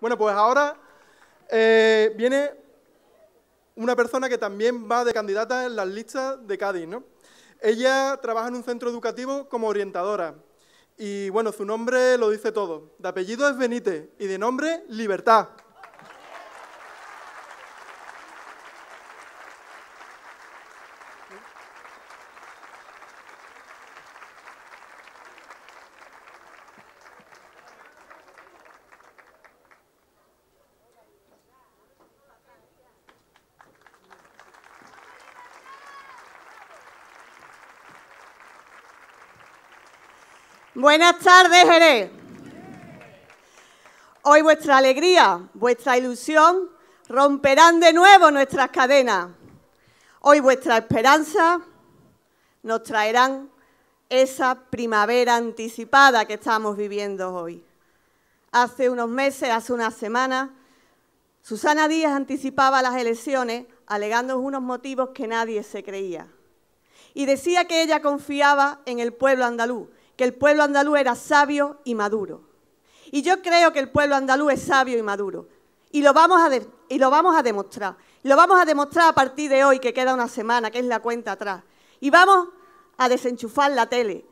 Bueno, pues ahora eh, viene una persona que también va de candidata en las listas de Cádiz. ¿no? Ella trabaja en un centro educativo como orientadora. Y bueno, su nombre lo dice todo. De apellido es Benítez y de nombre Libertad. Buenas tardes, Jerez. Hoy vuestra alegría, vuestra ilusión romperán de nuevo nuestras cadenas. Hoy vuestra esperanza nos traerán esa primavera anticipada que estamos viviendo hoy. Hace unos meses, hace unas semanas, Susana Díaz anticipaba las elecciones alegando unos motivos que nadie se creía. Y decía que ella confiaba en el pueblo andaluz, que el pueblo andaluz era sabio y maduro. Y yo creo que el pueblo andaluz es sabio y maduro. Y lo vamos a, y lo vamos a demostrar. Lo vamos a demostrar a partir de hoy, que queda una semana, que es la cuenta atrás. Y vamos a desenchufar la tele.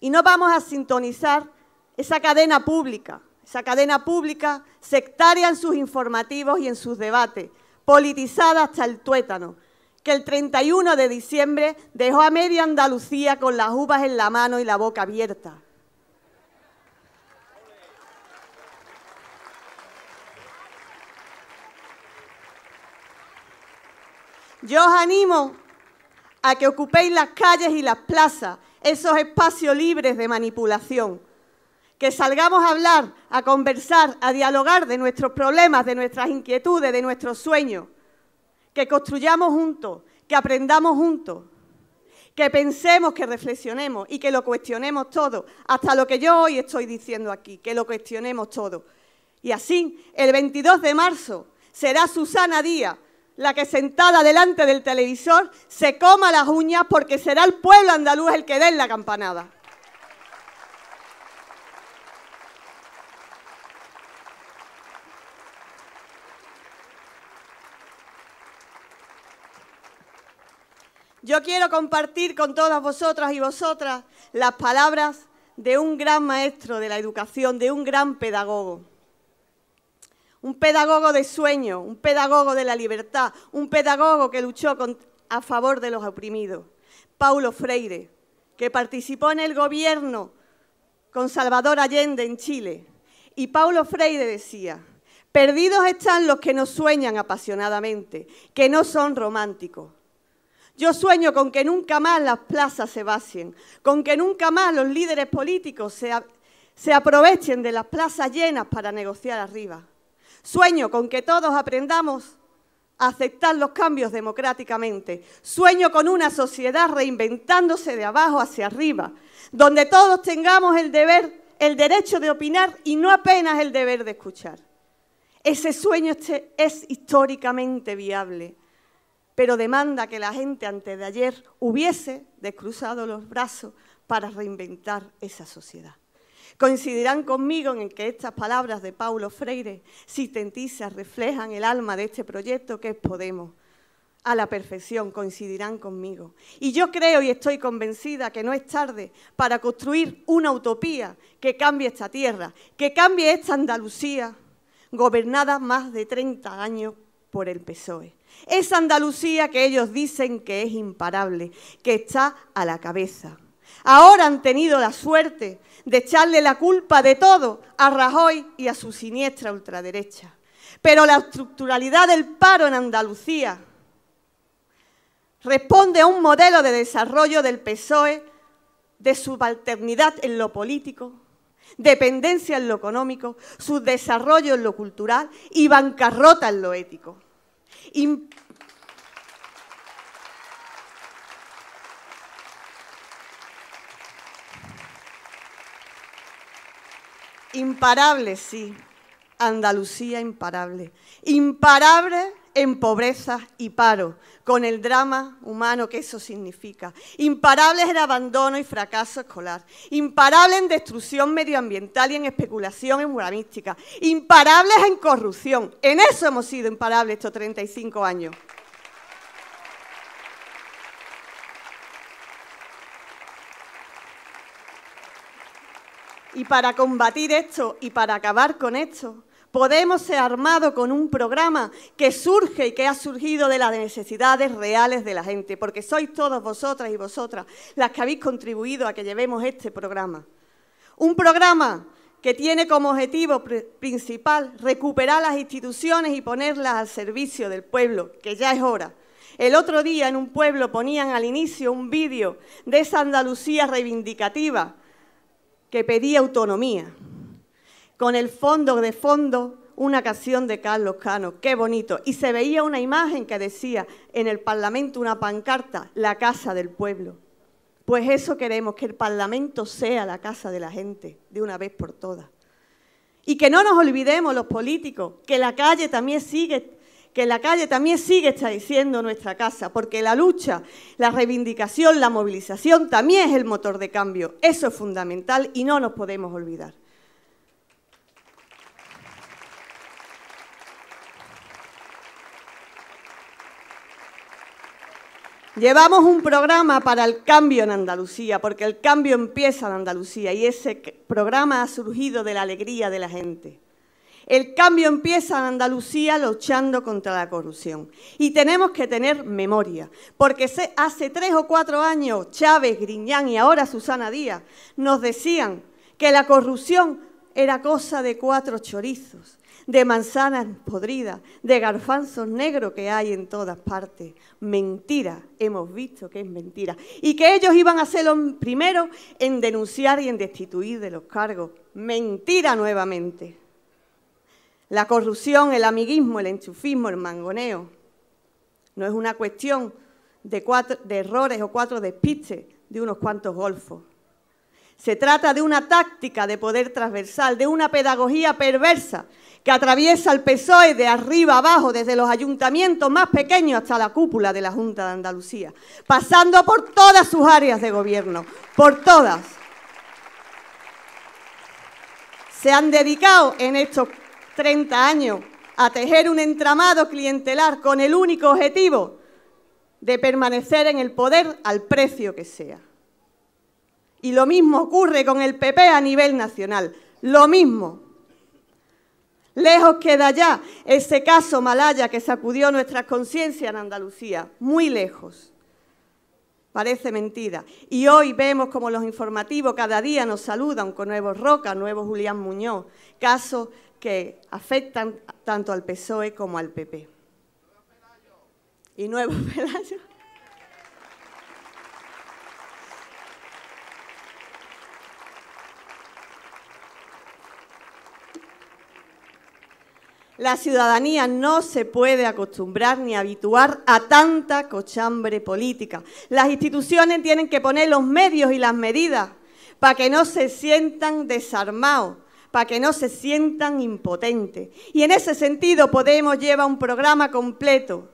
Y no vamos a sintonizar esa cadena pública, esa cadena pública sectaria en sus informativos y en sus debates, politizada hasta el tuétano, que el 31 de diciembre dejó a media Andalucía con las uvas en la mano y la boca abierta. Yo os animo a que ocupéis las calles y las plazas, esos espacios libres de manipulación. Que salgamos a hablar, a conversar, a dialogar de nuestros problemas, de nuestras inquietudes, de nuestros sueños que construyamos juntos, que aprendamos juntos, que pensemos, que reflexionemos y que lo cuestionemos todo, hasta lo que yo hoy estoy diciendo aquí, que lo cuestionemos todo. Y así, el 22 de marzo será Susana Díaz la que sentada delante del televisor se coma las uñas porque será el pueblo andaluz el que dé la campanada. Yo quiero compartir con todas vosotras y vosotras las palabras de un gran maestro de la educación, de un gran pedagogo. Un pedagogo de sueño, un pedagogo de la libertad, un pedagogo que luchó a favor de los oprimidos. Paulo Freire, que participó en el gobierno con Salvador Allende en Chile. Y Paulo Freire decía, perdidos están los que no sueñan apasionadamente, que no son románticos, yo sueño con que nunca más las plazas se vacien, con que nunca más los líderes políticos se, aprovechen de las plazas llenas para negociar arriba. Sueño con que todos aprendamos a aceptar los cambios democráticamente. Sueño con una sociedad reinventándose de abajo hacia arriba, donde todos tengamos el deber, el derecho de opinar y no apenas el deber de escuchar. Ese sueño este es históricamente viable pero demanda que la gente antes de ayer hubiese descruzado los brazos para reinventar esa sociedad. Coincidirán conmigo en que estas palabras de Paulo Freire sintentizas, reflejan el alma de este proyecto que es Podemos. A la perfección coincidirán conmigo. Y yo creo y estoy convencida que no es tarde para construir una utopía que cambie esta tierra, que cambie esta Andalucía, gobernada más de 30 años por el PSOE. Es Andalucía que ellos dicen que es imparable, que está a la cabeza. Ahora han tenido la suerte de echarle la culpa de todo a Rajoy y a su siniestra ultraderecha. Pero la estructuralidad del paro en Andalucía responde a un modelo de desarrollo del PSOE de subalternidad en lo político, dependencia en lo económico, su desarrollo en lo cultural y bancarrota en lo ético. Imparable, sí. Andalucía imparable. Imparable en pobreza y paro, con el drama humano que eso significa. Imparables en abandono y fracaso escolar. Imparables en destrucción medioambiental y en especulación en Imparables en corrupción. En eso hemos sido imparables estos 35 años. Y para combatir esto y para acabar con esto, Podemos ser armados con un programa que surge y que ha surgido de las necesidades reales de la gente, porque sois todos vosotras y vosotras las que habéis contribuido a que llevemos este programa. Un programa que tiene como objetivo principal recuperar las instituciones y ponerlas al servicio del pueblo, que ya es hora. El otro día en un pueblo ponían al inicio un vídeo de esa Andalucía reivindicativa que pedía autonomía con el fondo de fondo una canción de Carlos Cano, qué bonito. Y se veía una imagen que decía en el Parlamento una pancarta, la casa del pueblo. Pues eso queremos, que el Parlamento sea la casa de la gente, de una vez por todas. Y que no nos olvidemos los políticos, que la calle también sigue, que la calle también sigue está diciendo nuestra casa, porque la lucha, la reivindicación, la movilización también es el motor de cambio. Eso es fundamental y no nos podemos olvidar. Llevamos un programa para el cambio en Andalucía, porque el cambio empieza en Andalucía y ese programa ha surgido de la alegría de la gente. El cambio empieza en Andalucía luchando contra la corrupción. Y tenemos que tener memoria, porque hace tres o cuatro años Chávez, Griñán y ahora Susana Díaz nos decían que la corrupción era cosa de cuatro chorizos de manzanas podridas, de garfanzos negros que hay en todas partes. Mentira, hemos visto que es mentira. Y que ellos iban a ser los primeros en denunciar y en destituir de los cargos. Mentira nuevamente. La corrupción, el amiguismo, el enchufismo, el mangoneo. No es una cuestión de, cuatro, de errores o cuatro despistes de unos cuantos golfos. Se trata de una táctica de poder transversal, de una pedagogía perversa que atraviesa el PSOE de arriba abajo, desde los ayuntamientos más pequeños hasta la cúpula de la Junta de Andalucía, pasando por todas sus áreas de gobierno, por todas. Se han dedicado en estos 30 años a tejer un entramado clientelar con el único objetivo de permanecer en el poder al precio que sea. Y lo mismo ocurre con el PP a nivel nacional. Lo mismo. Lejos queda ya ese caso malaya que sacudió nuestras conciencias en Andalucía. Muy lejos. Parece mentira. Y hoy vemos como los informativos cada día nos saludan con nuevos Roca, nuevo Julián Muñoz, casos que afectan tanto al PSOE como al PP. Y nuevos La ciudadanía no se puede acostumbrar ni habituar a tanta cochambre política. Las instituciones tienen que poner los medios y las medidas para que no se sientan desarmados, para que no se sientan impotentes. Y en ese sentido Podemos lleva un programa completo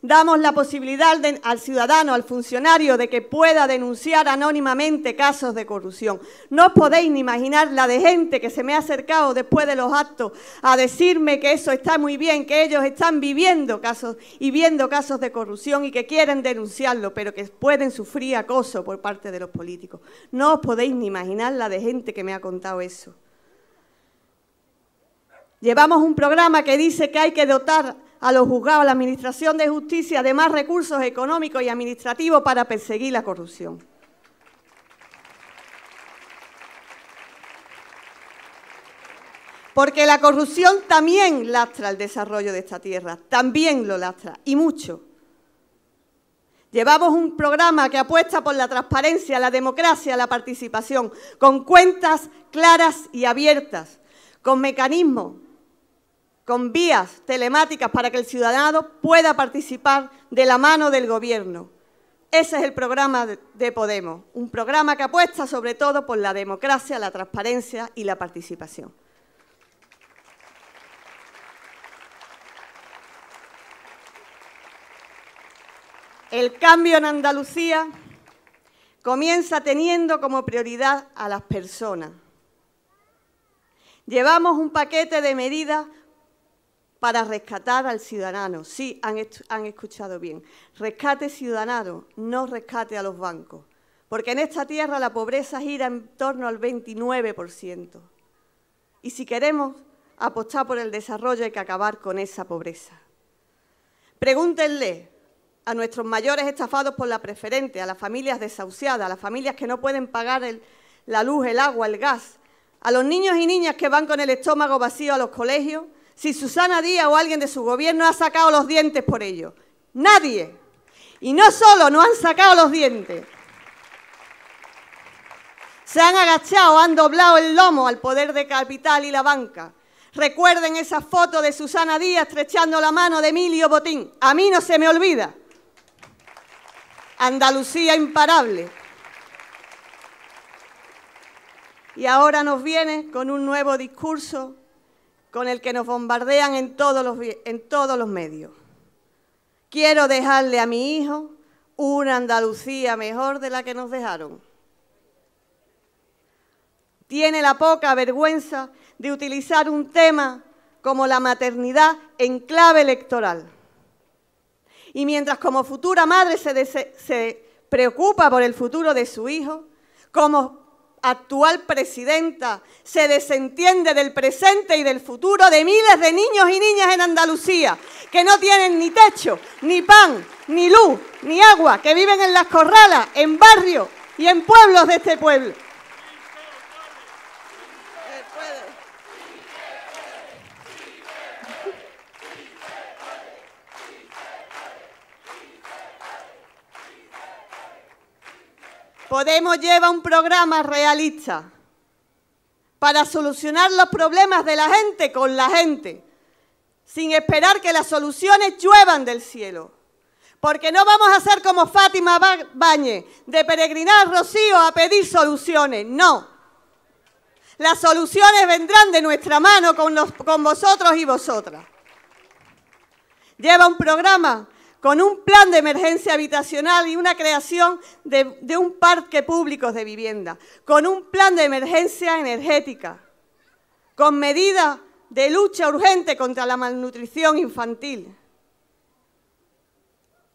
Damos la posibilidad al ciudadano, al funcionario, de que pueda denunciar anónimamente casos de corrupción. No os podéis ni imaginar la de gente que se me ha acercado después de los actos a decirme que eso está muy bien, que ellos están viviendo casos y viendo casos de corrupción y que quieren denunciarlo, pero que pueden sufrir acoso por parte de los políticos. No os podéis ni imaginar la de gente que me ha contado eso. Llevamos un programa que dice que hay que dotar a los juzgados, a la Administración de Justicia, además recursos económicos y administrativos para perseguir la corrupción. Porque la corrupción también lastra el desarrollo de esta tierra, también lo lastra, y mucho. Llevamos un programa que apuesta por la transparencia, la democracia, la participación, con cuentas claras y abiertas, con mecanismos con vías telemáticas para que el ciudadano pueda participar de la mano del Gobierno. Ese es el programa de Podemos, un programa que apuesta sobre todo por la democracia, la transparencia y la participación. El cambio en Andalucía comienza teniendo como prioridad a las personas. Llevamos un paquete de medidas para rescatar al ciudadano. Sí, han, escuchado bien. Rescate ciudadano, no rescate a los bancos. Porque en esta tierra la pobreza gira en torno al 29%. Y si queremos apostar por el desarrollo hay que acabar con esa pobreza. Pregúntenle a nuestros mayores estafados por la preferente, a las familias desahuciadas, a las familias que no pueden pagar la luz, el agua, el gas, a los niños y niñas que van con el estómago vacío a los colegios si Susana Díaz o alguien de su gobierno ha sacado los dientes por ello. Nadie. Y no solo no han sacado los dientes, se han agachado, han doblado el lomo al poder de capital y la banca. Recuerden esa foto de Susana Díaz estrechando la mano de Emilio Botín. A mí no se me olvida. Andalucía imparable. Y ahora nos viene con un nuevo discurso con el que nos bombardean en todos los, en todos los medios. Quiero dejarle a mi hijo una Andalucía mejor de la que nos dejaron. Tiene la poca vergüenza de utilizar un tema como la maternidad en clave electoral. Y mientras como futura madre se, se preocupa por el futuro de su hijo, como actual presidenta se desentiende del presente y del futuro de miles de niños y niñas en Andalucía, que no tienen ni techo, ni pan, ni luz, ni agua, que viven en las corralas, en barrios y en pueblos de este pueblo. Podemos lleva un programa realista para solucionar los problemas de la gente con la gente, sin esperar que las soluciones lluevan del cielo. Porque no vamos a ser como Fátima Bañe Bañez, de peregrinar Rocío a pedir soluciones, no. Las soluciones vendrán de nuestra mano con, con vosotros y vosotras. Lleva un programa con un plan de emergencia habitacional y una creación de, un parque público de vivienda, con un plan de emergencia energética, con medidas de lucha urgente contra la malnutrición infantil,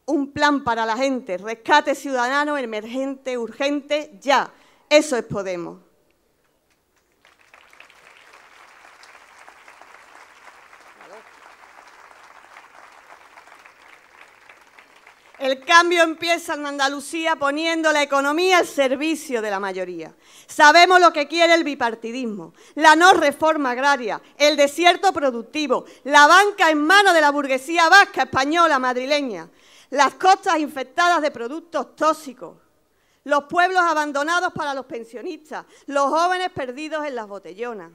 un plan para la gente, rescate ciudadano emergente, urgente, ya. Eso es Podemos. El cambio empieza en Andalucía poniendo la economía al servicio de la mayoría. Sabemos lo que quiere el bipartidismo, la no reforma agraria, el desierto productivo, la banca en manos de la burguesía vasca, española, madrileña, las costas infectadas de productos tóxicos, los pueblos abandonados para los pensionistas, los jóvenes perdidos en las botellonas.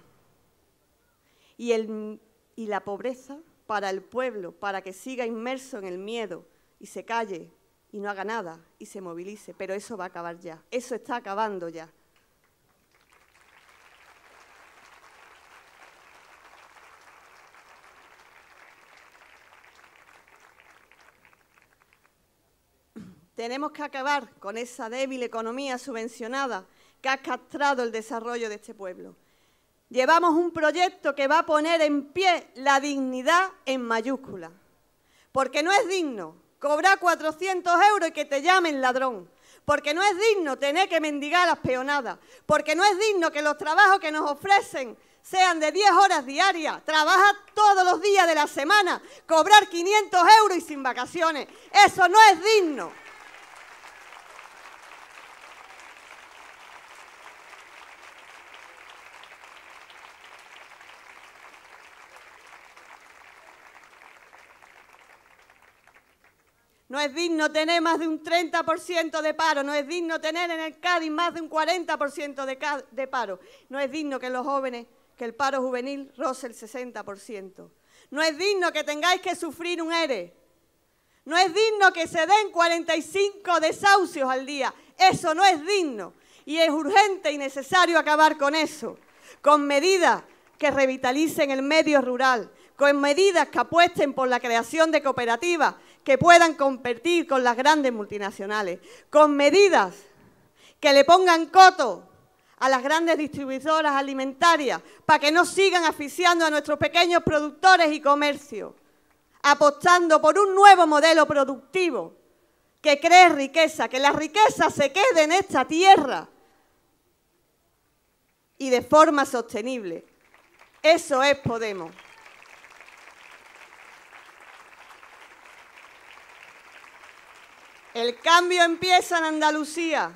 Y, y la pobreza para el pueblo, para que siga inmerso en el miedo, y se calle y no haga nada y se movilice, pero eso va a acabar ya, eso está acabando ya. Tenemos que acabar con esa débil economía subvencionada que ha castrado el desarrollo de este pueblo. Llevamos un proyecto que va a poner en pie la dignidad en mayúscula, porque no es digno cobrar 400 euros y que te llamen ladrón. Porque no es digno tener que mendigar las peonadas. Porque no es digno que los trabajos que nos ofrecen sean de 10 horas diarias. Trabaja todos los días de la semana. Cobrar 500 euros y sin vacaciones. Eso no es digno. No es digno tener más de un 30% de paro, no es digno tener en el Cádiz más de un 40% de, paro, no es digno que los jóvenes, que el paro juvenil roce el 60%. No es digno que tengáis que sufrir un ERE. No es digno que se den 45 desahucios al día. Eso no es digno. Y es urgente y necesario acabar con eso. Con medidas que revitalicen el medio rural. Con medidas que apuesten por la creación de cooperativas que puedan competir con las grandes multinacionales, con medidas que le pongan coto a las grandes distribuidoras alimentarias para que no sigan asfixiando a nuestros pequeños productores y comercios, apostando por un nuevo modelo productivo que cree riqueza, que la riqueza se quede en esta tierra y de forma sostenible. Eso es Podemos. El cambio empieza en Andalucía,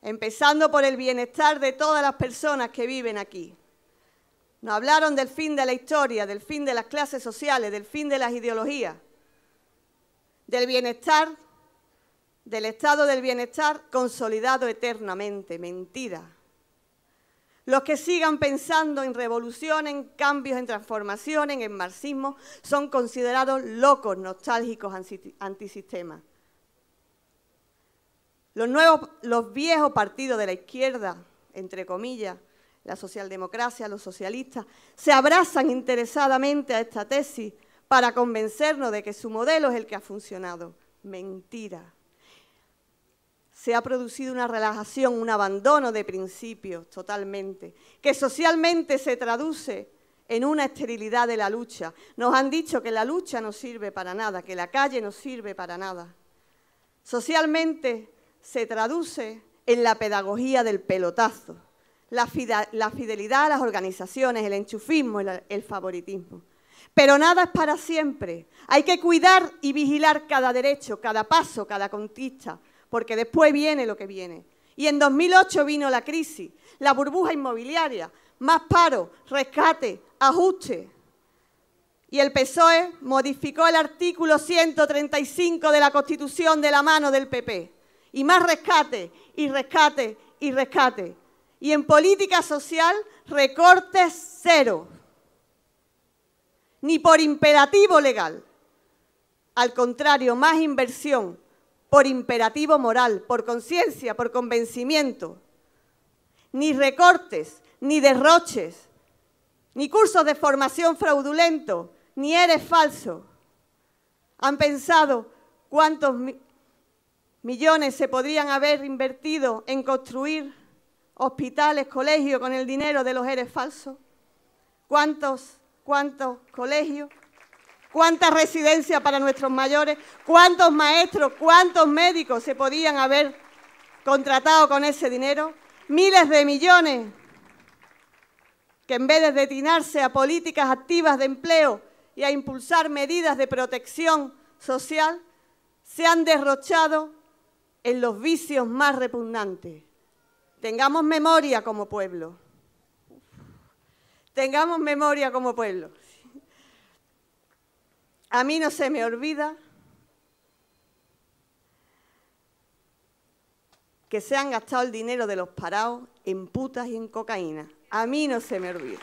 empezando por el bienestar de todas las personas que viven aquí. Nos hablaron del fin de la historia, del fin de las clases sociales, del fin de las ideologías, del bienestar, del estado del bienestar consolidado eternamente. Mentira. Los que sigan pensando en revolución, en cambios, en transformaciones, en marxismo, son considerados locos, nostálgicos, antisistema. Los, los viejos partidos de la izquierda, entre comillas, la socialdemocracia, los socialistas, se abrazan interesadamente a esta tesis para convencernos de que su modelo es el que ha funcionado. Mentira se ha producido una relajación, un abandono de principios totalmente, que socialmente se traduce en una esterilidad de la lucha. Nos han dicho que la lucha no sirve para nada, que la calle no sirve para nada. Socialmente se traduce en la pedagogía del pelotazo, la, fidelidad a las organizaciones, el enchufismo, el favoritismo. Pero nada es para siempre. Hay que cuidar y vigilar cada derecho, cada paso, cada conquista, porque después viene lo que viene. Y en 2008 vino la crisis, la burbuja inmobiliaria, más paro, rescate, ajuste. Y el PSOE modificó el artículo 135 de la Constitución de la mano del PP. Y más rescate, y rescate, y rescate. Y en política social, recortes cero. Ni por imperativo legal. Al contrario, más inversión, por imperativo moral, por conciencia, por convencimiento. Ni recortes, ni derroches, ni cursos de formación fraudulentos, ni eres falso. Han pensado cuántos millones se podrían haber invertido en construir hospitales, colegios con el dinero de los eres falsos. ¿Cuántos, cuántos colegios? cuántas residencias para nuestros mayores, cuántos maestros, cuántos médicos se podían haber contratado con ese dinero, miles de millones que en vez de destinarse a políticas activas de empleo y a impulsar medidas de protección social, se han derrochado en los vicios más repugnantes. Tengamos memoria como pueblo. Tengamos memoria como pueblo. A mí no se me olvida que se han gastado el dinero de los parados en putas y en cocaína. A mí no se me olvida.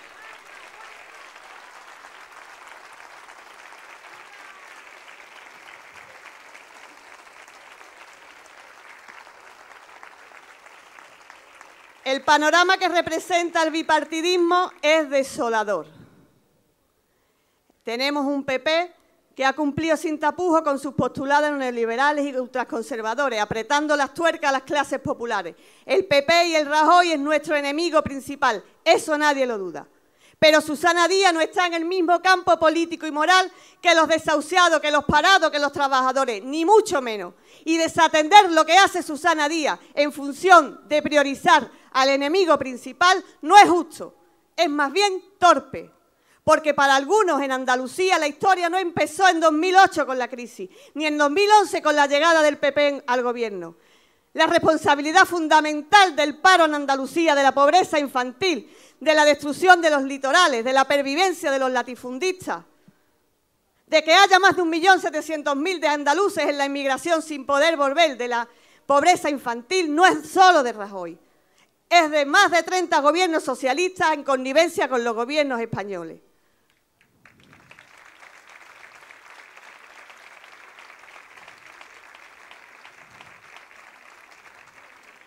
El panorama que representa el bipartidismo es desolador. Tenemos un PP que ha cumplido sin tapujo con sus postulados neoliberales y ultraconservadores, apretando las tuercas a las clases populares. El PP y el Rajoy es nuestro enemigo principal, eso nadie lo duda. Pero Susana Díaz no está en el mismo campo político y moral que los desahuciados, que los parados, que los trabajadores, ni mucho menos. Y desatender lo que hace Susana Díaz en función de priorizar al enemigo principal no es justo, es más bien torpe. Porque para algunos en Andalucía la historia no empezó en 2008 con la crisis, ni en 2011 con la llegada del PP al gobierno. La responsabilidad fundamental del paro en Andalucía, de la pobreza infantil, de la destrucción de los litorales, de la pervivencia de los latifundistas, de que haya más de 1.700.000 de andaluces en la inmigración sin poder volver, de la pobreza infantil, no es solo de Rajoy. Es de más de 30 gobiernos socialistas en connivencia con los gobiernos españoles.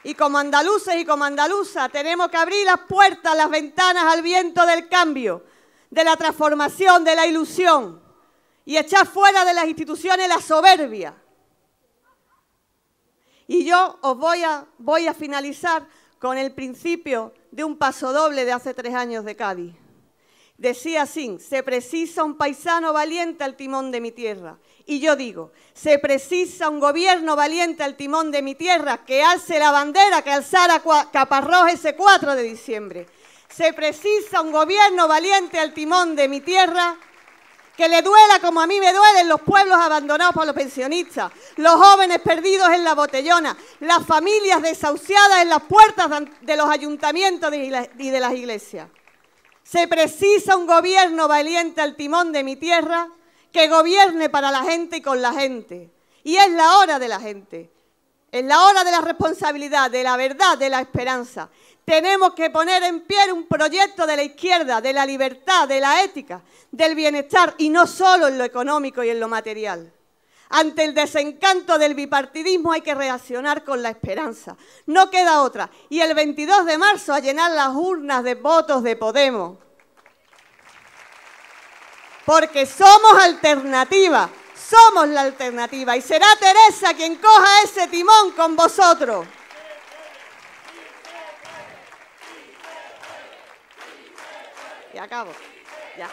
Y como andaluces y como andaluza tenemos que abrir las puertas, las ventanas al viento del cambio, de la transformación, de la ilusión y echar fuera de las instituciones la soberbia. Y yo os voy a, voy a finalizar con el principio de un paso doble de hace tres años de Cádiz. Decía así, se precisa un paisano valiente al timón de mi tierra. Y yo digo, se precisa un gobierno valiente al timón de mi tierra, que alce la bandera que alzara Caparrós ese 4 de diciembre. Se precisa un gobierno valiente al timón de mi tierra, que le duela como a mí me duelen los pueblos abandonados por los pensionistas, los jóvenes perdidos en la botellona, las familias desahuciadas en las puertas de los ayuntamientos y de las iglesias. Se precisa un gobierno valiente al timón de mi tierra que gobierne para la gente y con la gente. Y es la hora de la gente. Es la hora de la responsabilidad, de la verdad, de la esperanza. Tenemos que poner en pie un proyecto de la izquierda, de la libertad, de la ética, del bienestar y no solo en lo económico y en lo material. Ante el desencanto del bipartidismo hay que reaccionar con la esperanza. No queda otra. Y el 22 de marzo a llenar las urnas de votos de Podemos. Porque somos alternativa, somos la alternativa y será Teresa quien coja ese timón con vosotros. Y acabo. Ya.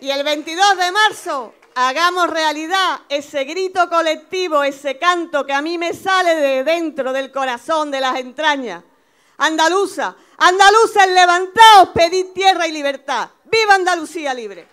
Y el 22 de marzo hagamos realidad ese grito colectivo, ese canto que a mí me sale de dentro, del corazón, de las entrañas. Andaluza, Andaluza, levantaos, pedid tierra y libertad. ¡Viva Andalucía libre!